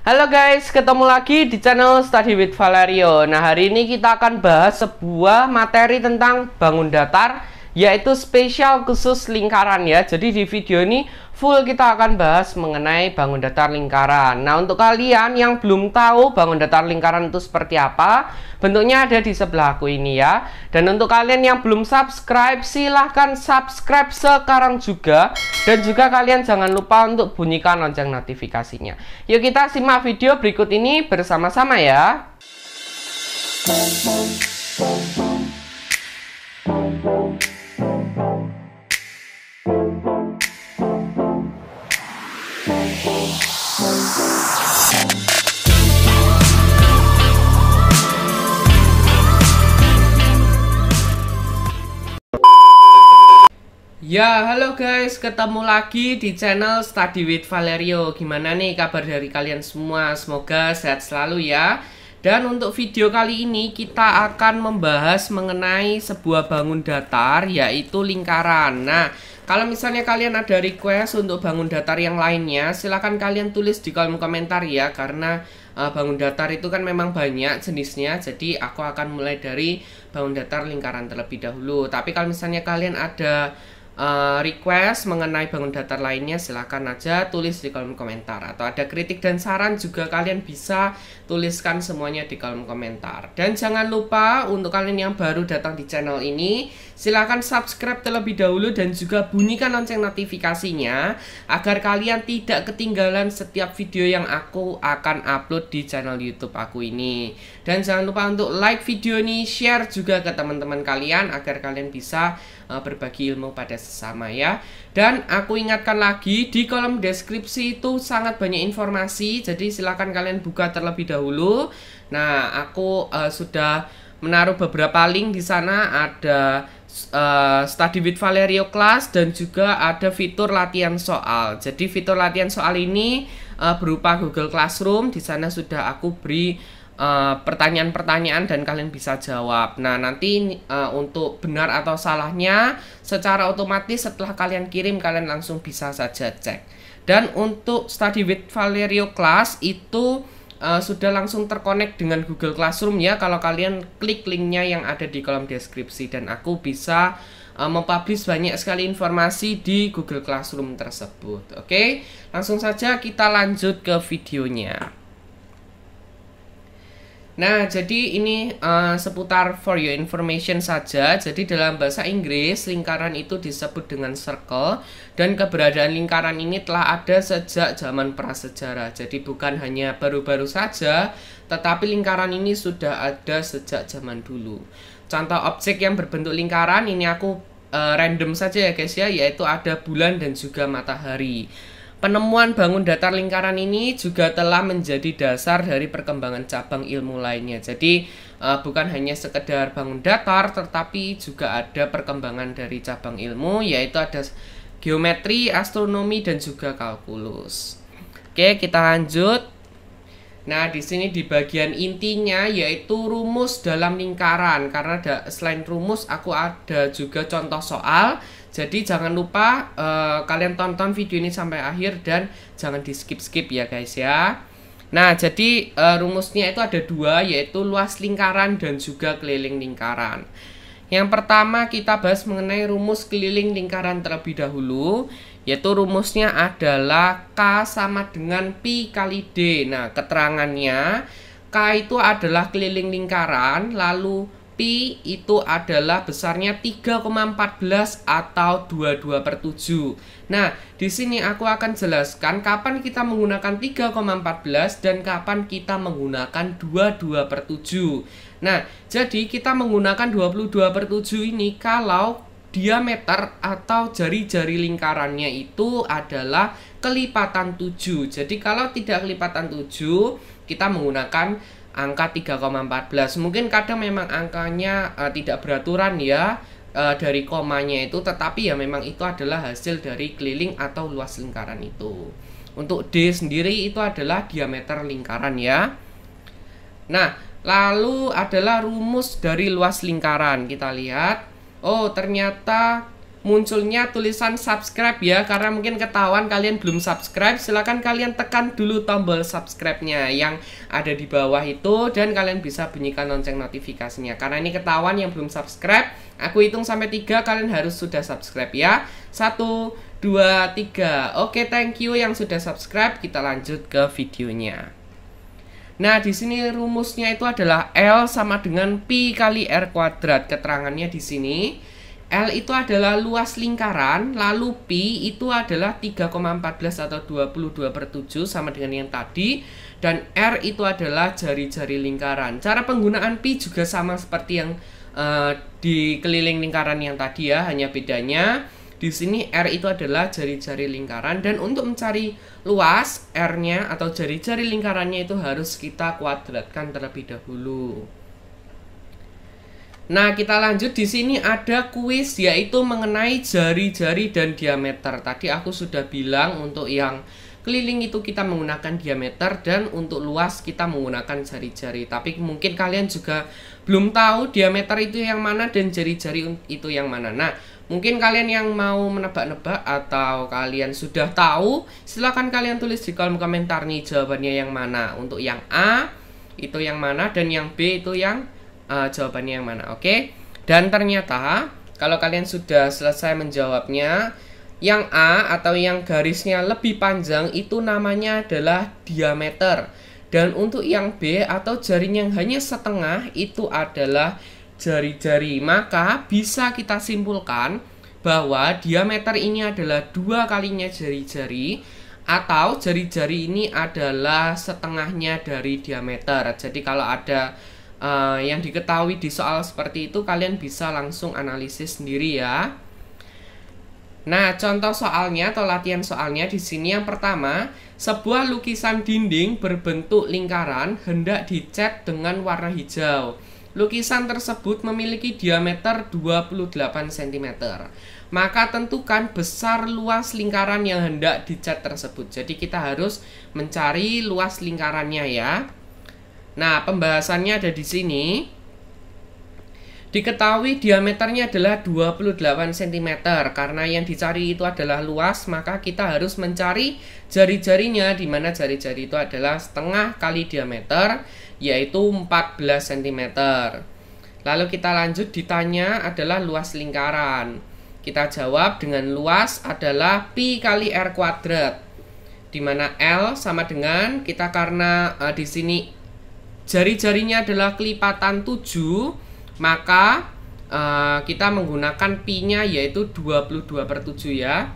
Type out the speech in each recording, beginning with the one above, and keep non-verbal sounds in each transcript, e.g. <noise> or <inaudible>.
Halo guys, ketemu lagi di channel Study with Valerio. Nah, hari ini kita akan bahas sebuah materi tentang bangun datar yaitu spesial khusus lingkaran ya. Jadi di video ini full kita akan bahas mengenai bangun datar lingkaran. Nah, untuk kalian yang belum tahu bangun datar lingkaran itu seperti apa, bentuknya ada di sebelahku ini ya. Dan untuk kalian yang belum subscribe, silahkan subscribe sekarang juga. Dan juga kalian jangan lupa untuk bunyikan lonceng notifikasinya. Yuk kita simak video berikut ini bersama-sama ya. Ya, halo guys, ketemu lagi di channel Study with Valerio. Gimana nih kabar dari kalian semua? Semoga sehat selalu ya. Dan untuk video kali ini kita akan membahas mengenai sebuah bangun datar yaitu lingkaran. Nah, kalau misalnya kalian ada request untuk bangun datar yang lainnya, silahkan kalian tulis di kolom komentar ya karena uh, bangun datar itu kan memang banyak jenisnya. Jadi aku akan mulai dari bangun datar lingkaran terlebih dahulu. Tapi kalau misalnya kalian ada Eh, request mengenai bangun datar lainnya silahkan aja tulis di kolom komentar atau ada kritik dan saran juga kalian bisa tuliskan semuanya di kolom komentar dan jangan lupa untuk kalian yang baru datang di channel ini silahkan subscribe terlebih dahulu dan juga bunyikan lonceng notifikasinya agar kalian tidak ketinggalan setiap video yang aku akan upload di channel youtube aku ini dan jangan lupa untuk like video ini share juga ke teman-teman kalian agar kalian bisa eh, berbagi ilmu pada sama ya. Dan aku ingatkan lagi di kolom deskripsi itu sangat banyak informasi, jadi silahkan kalian buka terlebih dahulu. Nah, aku uh, sudah menaruh beberapa link di sana ada uh, study with Valerio class dan juga ada fitur latihan soal. Jadi fitur latihan soal ini uh, berupa Google Classroom di sana sudah aku beri Eh, pertanyaan-pertanyaan uh, dan kalian bisa jawab. Nah, nanti uh, untuk benar atau salahnya secara otomatis setelah kalian kirim kalian langsung bisa saja cek. Dan untuk study with Valerio class itu uh, sudah langsung terkonek dengan Google Classroom ya kalau kalian klik linknya yang ada di kolom deskripsi dan aku bisa mempublish banyak sekali informasi di Google Classroom tersebut. Oke, langsung saja kita lanjut ke videonya. Nah, jadi ini uh, seputar for your information saja. Jadi dalam bahasa Inggris, lingkaran itu disebut dengan circle dan keberadaan lingkaran ini telah ada sejak zaman prasejarah. Jadi bukan hanya baru-baru saja, tetapi lingkaran ini sudah ada sejak zaman dulu. Contoh objek yang berbentuk lingkaran ini aku uh, random saja ya guys ya, yaitu ada bulan dan juga matahari. Penemuan bangun datar lingkaran ini juga telah menjadi dasar dari perkembangan cabang ilmu lainnya. Jadi uh, bukan hanya sekedar bangun datar, tetapi juga ada perkembangan dari cabang ilmu, yaitu ada geometri, astronomi, dan juga kalkulus. Oke, kita lanjut. Nah, di sini di bagian intinya yaitu rumus dalam lingkaran, karena ada, selain rumus aku ada juga contoh soal jadi jangan lupa uh, kalian tonton video ini sampai akhir dan jangan di skip-skip ya guys ya. Nah, jadi uh, rumusnya itu ada dua, yaitu luas lingkaran dan juga keliling lingkaran. Yang pertama kita bahas mengenai rumus keliling lingkaran terlebih dahulu, yaitu rumusnya adalah K sama dengan Pi kali D. Nah, keterangannya K itu adalah keliling lingkaran, lalu pi itu adalah besarnya 3,14 atau 22 per 7. Nah, di sini aku akan jelaskan kapan kita menggunakan 3,14 dan kapan kita menggunakan 22 per 7. Nah, jadi kita menggunakan 22 per 7 ini kalau diameter atau jari-jari lingkarannya itu adalah kelipatan 7. Jadi kalau tidak kelipatan 7, kita menggunakan angka 3,14 mungkin kadang memang angkanya uh, tidak beraturan ya uh, dari komanya itu tetapi ya memang itu adalah hasil dari keliling atau luas lingkaran itu untuk D sendiri itu adalah diameter lingkaran ya nah lalu adalah rumus dari luas lingkaran kita lihat oh ternyata munculnya tulisan subscribe ya karena mungkin ketahuan kalian belum subscribe silahkan kalian tekan dulu tombol subscribe-nya yang ada di bawah itu dan kalian bisa bunyikan lonceng notifikasinya karena ini ketahuan yang belum subscribe aku hitung sampai tiga, kalian harus sudah subscribe ya Satu, dua, tiga. oke thank you yang sudah subscribe kita lanjut ke videonya Nah, di sini rumusnya itu adalah L sama dengan Pi kali R kuadrat. Keterangannya di sini L itu adalah luas lingkaran, lalu P itu adalah 3,14 atau 22 per 7 sama dengan yang tadi, dan R itu adalah jari-jari lingkaran. Cara penggunaan P juga sama seperti yang uh, eh, di keliling lingkaran yang tadi ya, hanya bedanya di sini R itu adalah jari-jari lingkaran, dan untuk mencari luas R-nya atau jari-jari lingkarannya itu harus kita kuadratkan terlebih dahulu. Nah, kita lanjut di sini ada kuis yaitu mengenai jari-jari dan diameter. Tadi aku sudah bilang untuk yang keliling itu kita menggunakan diameter dan untuk luas kita menggunakan jari-jari. Tapi mungkin kalian juga belum tahu diameter itu yang mana dan jari-jari itu yang mana. Nah, mungkin kalian yang mau menebak-nebak atau kalian sudah tahu, silahkan kalian tulis di kolom komentar nih jawabannya yang mana. Untuk yang A itu yang mana dan yang B itu yang uh, jawabannya yang mana. Oke. Okay? Dan ternyata kalau kalian sudah selesai menjawabnya, yang A atau yang garisnya lebih panjang itu namanya adalah diameter. Dan untuk yang B atau jaring yang hanya setengah itu adalah jari-jari. Maka bisa kita simpulkan bahwa diameter ini adalah dua kalinya jari-jari atau jari-jari ini adalah setengahnya dari diameter. Jadi kalau ada uh, yang diketahui di soal seperti itu kalian bisa langsung analisis sendiri ya. Nah, contoh soalnya atau latihan soalnya di sini yang pertama, sebuah lukisan dinding berbentuk lingkaran hendak dicat dengan warna hijau. Lukisan tersebut memiliki diameter 28 cm. Maka tentukan besar luas lingkaran yang hendak dicat tersebut. Jadi kita harus mencari luas lingkarannya ya. Nah, pembahasannya ada di sini. Diketahui diameternya adalah 28 cm karena yang dicari itu adalah luas maka kita harus mencari jari-jarinya di mana jari-jari itu adalah setengah kali diameter yaitu 14 cm. Lalu kita lanjut ditanya adalah luas lingkaran. Kita jawab dengan luas adalah pi kali r kuadrat. Di mana L sama dengan kita karena uh, di sini jari-jarinya adalah kelipatan 7 maka uh, kita menggunakan pi-nya yaitu 22 per 7 ya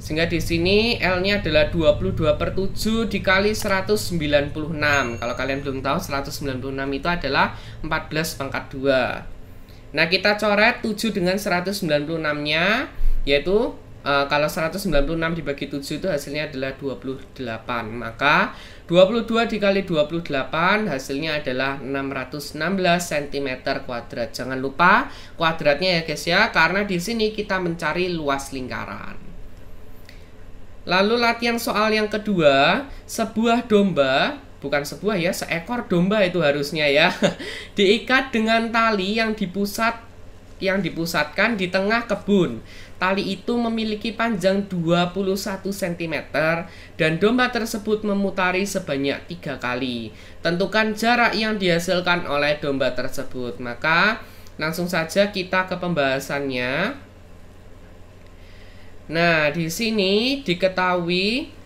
sehingga di sini L-nya adalah 22 per 7 dikali 196 kalau kalian belum tahu 196 itu adalah 14 pangkat 2 nah kita coret 7 dengan 196 nya yaitu Eh, kalau 196 dibagi 7 itu hasilnya adalah 28 Maka 22 dikali 28 hasilnya adalah 616 cm kuadrat Jangan lupa kuadratnya ya guys ya Karena di sini kita mencari luas lingkaran Lalu latihan soal yang kedua Sebuah domba bukan sebuah ya, seekor domba itu harusnya ya. <laughs> Diikat dengan tali yang dipusat yang dipusatkan di tengah kebun. Tali itu memiliki panjang 21 cm dan domba tersebut memutari sebanyak tiga kali. Tentukan jarak yang dihasilkan oleh domba tersebut. Maka langsung saja kita ke pembahasannya. Nah, di sini diketahui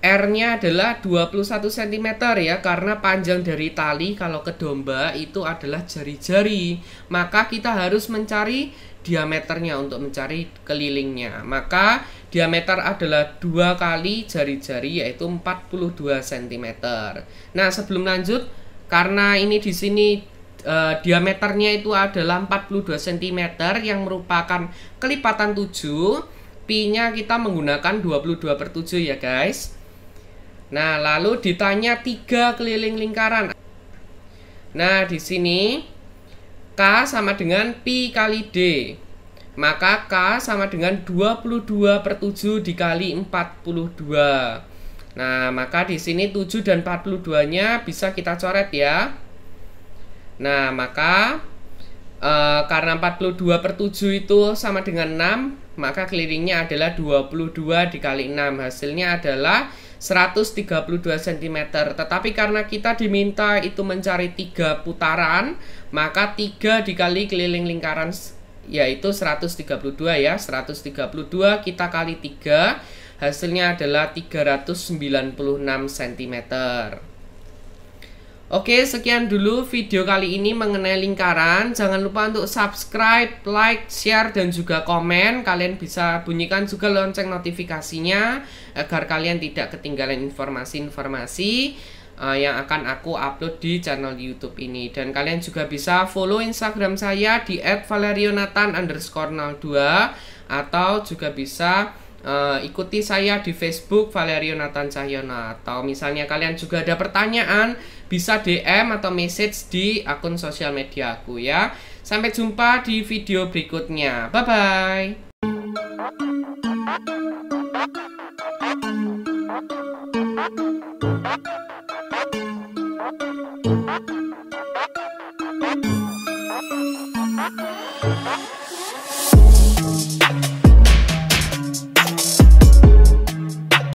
R-nya adalah 21 cm ya karena panjang dari tali kalau ke domba itu adalah jari-jari. Maka kita harus mencari diameternya untuk mencari kelilingnya. Maka diameter adalah dua kali jari-jari yaitu 42 cm. Nah, sebelum lanjut karena ini di sini eh, diameternya itu adalah 42 cm yang merupakan kelipatan 7 Pi-nya kita menggunakan 22 per 7 ya guys Nah, lalu ditanya tiga keliling lingkaran. Nah, di sini K sama dengan Pi kali D. Maka K sama dengan 22 per 7 dikali 42. Nah, maka di sini 7 dan 42-nya bisa kita coret ya. Nah, maka e, karena 42 per 7 itu sama dengan 6, maka kelilingnya adalah 22 dikali 6 hasilnya adalah 132 cm tetapi karena kita diminta itu mencari tiga putaran maka 3 dikali keliling lingkaran yaitu 132 ya 132 kita kali 3 hasilnya adalah 396 cm Oke, sekian dulu video kali ini mengenai lingkaran. Jangan lupa untuk subscribe, like, share, dan juga komen. Kalian bisa bunyikan juga lonceng notifikasinya agar kalian tidak ketinggalan informasi-informasi uh, yang akan aku upload di channel YouTube ini. Dan kalian juga bisa follow Instagram saya di @valerionatan_02 atau juga bisa Uh, ikuti saya di Facebook Valerio Nathan Cahyono atau misalnya kalian juga ada pertanyaan bisa DM atau message di akun sosial media aku ya. Sampai jumpa di video berikutnya. Bye bye.